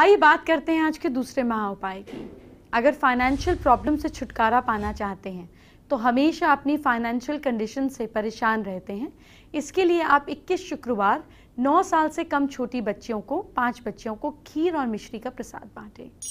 आइए बात करते हैं आज के दूसरे महा उपाय की अगर फाइनेंशियल प्रॉब्लम से छुटकारा पाना चाहते हैं तो हमेशा अपनी फाइनेंशियल कंडीशन से परेशान रहते हैं इसके लिए आप 21 शुक्रवार 9 साल से कम छोटी बच्चियों को पांच बच्चियों को खीर और मिश्री का प्रसाद बांटें